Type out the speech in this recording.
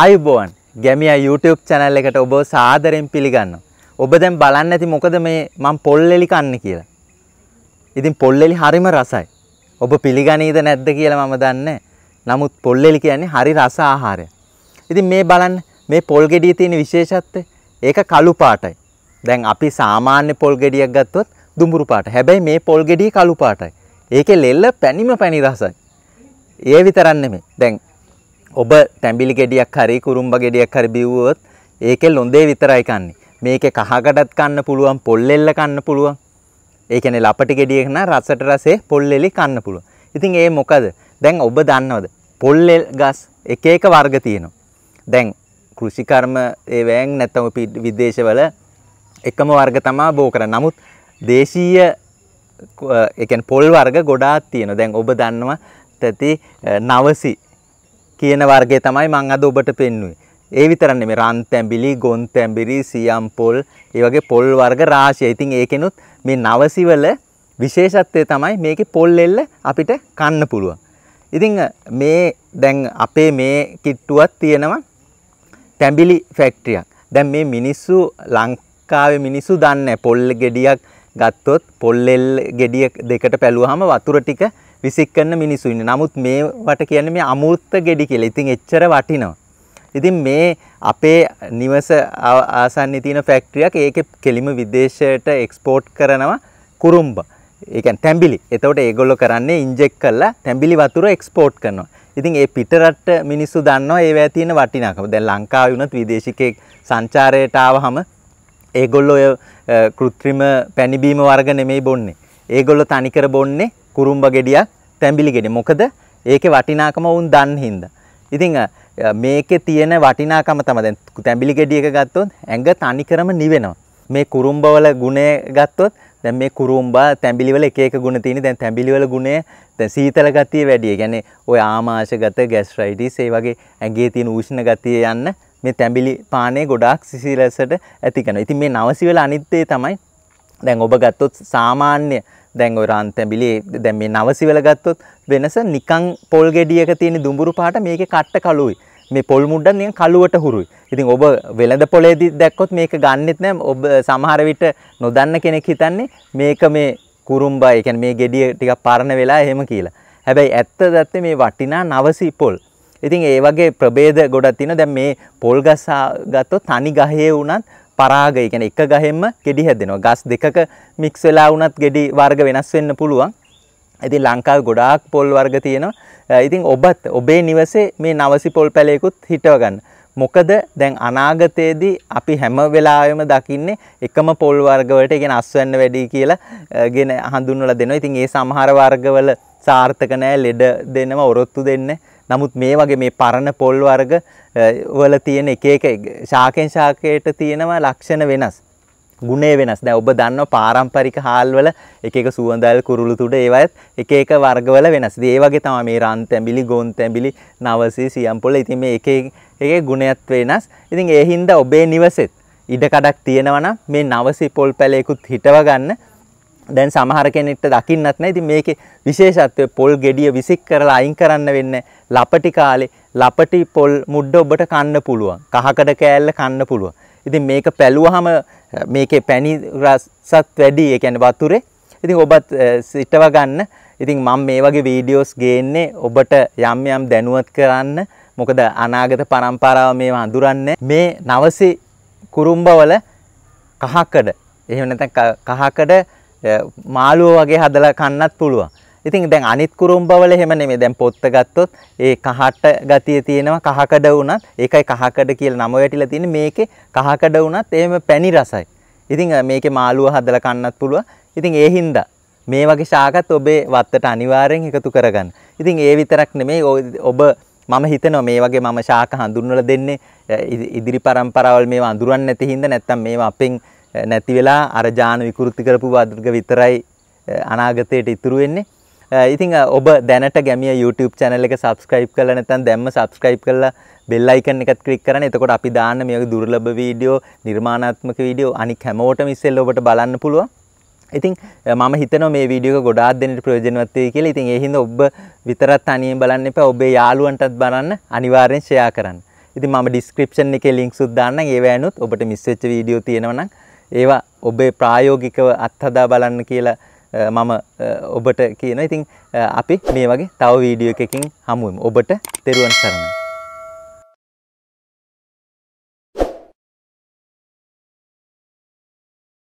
අයිබෝන් ගැමියා YouTube channel එකට ඔබ සාදරයෙන් පිළිගන්නවා. ඔබ දැන් බලන්න ඇති මොකද මේ මම පොල්ලෙලි කන්නේ කියලා. ඉතින් පොල්ලෙලි හරිම රසයි. ඔබ පිළිගනීද නැද්ද කියලා මම දන්නේ නමුත් පොල්ලෙලි කියන්නේ හරි රස ආහාරය. ඉතින් මේ බලන්න මේ පොල් ගෙඩියේ තියෙන විශේෂත්වය ඒක කළු පාටයි. දැන් අපි සාමාන්‍ය පොල් ගෙඩියක් ගත්තොත් දුඹුරු පාට. හැබැයි මේ පොල් ගෙඩිය කළු පාටයි. ඒකේ ලෙල්ල පැණිම පැණි රසයි. ඒ විතරක් නෙමෙයි. දැන් ඔබ තැඹිලි ගෙඩියක් හරි කුරුම්බ ගෙඩියක් හරි බිව්වොත් ඒකේ ලොඳේ විතරයි කන්නේ. මේකේ කහකටත් කන්න පුළුවන්, පොල්ලෙල්ල කන්න පුළුවන්. ඒ කියන්නේ ලපටි ගෙඩියක නම් රසට රසේ පොල්ලෙලි කන්න පුළුවන්. ඉතින් ඒ මොකද? දැන් ඔබ දන්නවද? පොල්ලෙල් ගස් එක එක වර්ග තියෙනවා. දැන් කෘෂිකර්ම ඒ වෑන් නැත්නම් විදේශවල එකම වර්ග තමයි බෝ කරන්නේ. නමුත් දේශීය ඒ කියන්නේ පොල් වර්ග ගොඩාක් තියෙනවා. දැන් ඔබ දන්නවා තැති නවසි කියන වර්ගය තමයි මං අද ඔබට පෙන්වුවේ. ඒ විතරක් නෙමෙයි රන් තැඹිලි, ගොන් තැඹිලි, සියම් පොල්, ඒ වගේ පොල් වර්ග රාශිය. ඉතින් ඒකෙනුත් මේ නවසිවල විශේෂත්වය තමයි මේකේ පොල් එල්ල අපිට කන්න පුළුවන්. ඉතින් මේ දැන් අපේ මේ කිට්ටුවක් තියෙනවා තැඹිලි ෆැක්ටරියක්. දැන් මේ මිනිස්සු ලංකාවේ මිනිස්සු දන්නේ පොල් ගෙඩියක් ගත්තොත් පොල් එල්ල ගෙඩිය දෙකට පැලුවාම වතුර ටික විසික් කරන මිනිස්සු ඉන්නේ. නමුත් මේවට කියන්නේ මේ අමූර්ත ගෙඩි කියලා. ඉතින් එච්චර වටිනවා. ඉතින් මේ අපේ නිවස ආසන්නයේ තියෙන ෆැක්ටරියක් ඒකේ කෙලිම විදේශයට එක්ස්පෝට් කරනවා කුරුම්බ. ඒ කියන්නේ තැඹිලි. එතකොට ඒගොල්ලෝ කරන්නේ ඉන්ජෙක්ට් කරලා තැඹිලි වතුර එක්ස්පෝට් කරනවා. ඉතින් ඒ පිටරට මිනිස්සු දන්නවා ඒවැය තියෙන වටිනාකම. දැන් ලංකාවේ වුණත් විදේශිකයෙක් සංචාරයට ආවහම ඒගොල්ලෝ කෘත්‍රිම පැණිබීම වර්ග නෙමෙයි බොන්නේ. ඒගොල්ලෝ තනිකර බොන්නේ කුරුම්බ ගෙඩියක් තැඹිලි ගෙඩිය. මොකද ඒකේ වටිනාකම වුන් දන් හින්දා. ඉතින් මේකේ තියෙන වටිනාකම තමයි දැන් තැඹිලි ගෙඩියක ගත්තොත් ඇඟ තනිකරම නිවෙනවා. මේ කුරුම්බවල ගුණය ගත්තොත් දැන් මේ කුරුම්බා තැඹිලිවල එක එක ගුණ තියෙන. දැන් තැඹිලිවල ගුණය දැන් සීතල ගතිය වැඩි. ඒ කියන්නේ ওই ආමාශගත ગેස්ට්‍රයිටිස් ඒ වගේ ඇඟේ තියෙන උෂ්ණ ගතිය යන්න මේ තැඹිලි පානේ ගොඩාක් සිසිලසට ඇති කරනවා. ඉතින් මේ නවසිවල අනිත් දේ තමයි දැන් ඔබ ගත්තොත් සාමාන්‍ය දැන් ඔය රන් තැඹිලි දැන් මේ නවසිවල ගත්තොත් වෙනස නිකන් පොල් ගෙඩියක තියෙන දුඹුරු පාට මේකේ කට්ට කළුයි. මේ පොල් මුඩ්ඩන් නිකන් කළුවට හුරුයි. ඉතින් ඔබ වෙළඳ පොලේදී දැක්කොත් මේක ගන්නෙත් නෑ. ඔබ සමහර විට නොදන්න කෙනෙක් හිතන්නේ මේක මේ කුරුම්බා, ඒ කියන්නේ මේ ගෙඩිය ටිකක් පරණ වෙලා එහෙම කියලා. හැබැයි ඇත්ත දැත්තේ මේ වටිනා නවසි පොල්. ඉතින් ඒ වගේ ප්‍රභේද ගොඩක් තියෙනවා. දැන් මේ පොල් ගස ගත්තොත් තනි ගහේ වුණත් පරාගය කියන්නේ එක ගහෙන්ම ගෙඩි හැදෙනවා. ගස් දෙකක මික්ස් වෙලා වුණත් ගෙඩි වර්ග වෙනස් වෙන්න පුළුවන්. ඉතින් ලංකාවේ ගොඩාක් පොල් වර්ග තියෙනවා. ඉතින් ඔබත් ඔබේ නිවසේ මේ නවසි පොල් පැලයකුත් හිටව ගන්න. මොකද දැන් අනාගතයේදී අපි හැම වෙලාවෙම දකින්නේ එකම පොල් වර්ගවලට කියන අස්වැන්න වැඩි කියලා ගෙන හඳුන්වලා දෙනවා. ඉතින් ඒ සමහර වර්ගවල සාර්ථක නැහැ ලෙඩ දෙනව ඔරොත්තු දෙන්නේ නමුත් මේ වගේ මේ පරණ පොල් වර්ග වල තියෙන එක එක ශාකෙන් ශාකයට තියෙනවා ලක්ෂණ වෙනස්. ගුණේ වෙනස්. දැන් ඔබ දන්නවා පාරම්පරික හාල්වල එක එක සුවඳල් කුරුළු තුඩ ඒවත් එක එක වර්ගවල වෙනස්. ඉතින් ඒ වගේ තමයි මේ රන් තැඹිලි, ගොන් තැඹිලි, නවසී, සියම්පොළ. ඉතින් මේ එක එකේ ගුණයත් වෙනස්. ඉතින් ඒ හින්දා ඔබේ නිවසෙත් ඉඩ කඩක් තියෙනවා නම් මේ නවසී පොල් පැලයකුත් හිටව ගන්න. දැන් සමහර කෙනෙක්ට දකින්නත් නැහැ. ඉතින් මේකේ විශේෂත්වය පොල් ගෙඩිය විසික් කරලා අයින් කරන්න වෙන්නේ ලපටි කාලේ ලපටි පොල් මුඩ ඔබට කන්න පුළුවන්. කහකඩ කෑල්ල කන්න පුළුවන්. ඉතින් මේක පැලුවහම මේකේ පැණි රසත් වැඩි. ඒ කියන්නේ වතුරේ. ඉතින් ඔබත් සිටව ගන්න. ඉතින් මම මේ වගේ වීඩියෝස් ගේන්නේ ඔබට යම් යම් දැනුවත් කරන්න. මොකද අනාගත පරම්පරාව මේව හඳුරන්නේ. මේ නවසි කුරුම්බවල කහකඩ එහෙම නැත්නම් කහකඩ මාළුව වගේ හදලා කන්නත් පුළුවන්. ඉතින් දැන් අනිත් කුරුම්බවල එහෙම නෙමෙයි. දැන් පොත්ත ගත්තොත් ඒ කහට ගතිය තියෙනවා කහකඩ වුණත් ඒකයි කහකඩ කියලා නම වැටිලා තියෙන්නේ. මේකේ කහකඩ වුණත් එහෙම පැණි රසයි. ඉතින් මේකේ මාළුව හදලා කන්නත් පුළුවන්. ඉතින් ඒ හින්දා මේ වගේ ශාකත් ඔබේ වත්තට අනිවාර්යෙන් එකතු කරගන්න. ඉතින් ඒ විතරක් නෙමෙයි ඔබ මම හිතනවා මේ වගේ මම ශාක හඳුන්වලා දෙන්නේ ඉදිරි පරම්පරාවල් මේවා අඳුරන්නේ නැති හින්දා නැත්තම් මේවා අපෙන් නැති වෙලා අර ජාන විකෘති කරපු වර්ග විතරයි අනාගතයට ඉතුරු වෙන්නේ. ඉතිං ඔබ දැනට ගැමිය YouTube චැනල එක සබස්ක්‍රයිප් කල නැතන් දැම්ම සබස්ක්‍රයිප් කල බෙල්ලයිකන් එකත් ක්‍රික් කරන එතකොට අපි දාන්න මේක දුර්ලභ වීඩියෝ නිර්මාණාත්මක වීඩියෝ අනික් හැමෝටම ඉස්සෙල්ල ඔබට බලන්න පුළුවන්. ඉතින් මම හිතන මේ වීඩියෝ ගොඩාක් දෙනට ප්‍රයෝජනවත් වෙයි කියලා. ඉතින් ඒ හින්දා ඔබ විතරක් තනියෙන් බලන්න එපා. ඔබේ යාළුවන්ටත් බලන්න අනිවාර්යෙන් ෂෙයා කරන්න. ඉතින් මම ඩිස්ක්‍රිප්ෂන් එකේ ලින්ක්ස් උත් දාන්නම්. ඒවෑනුත් ඔබට මිස් වෙච්ච වීඩියෝ තියෙනවා නම් ඒවා ඔබේ ප්‍රායෝගිකව අත්හදා බලන්න කියලා මම ඔබට කියන ඉතින් අපි මේ වගේ තව වීඩියෝ එකකින් හමුුවම් ඔබට තෙරුවන් සරණයි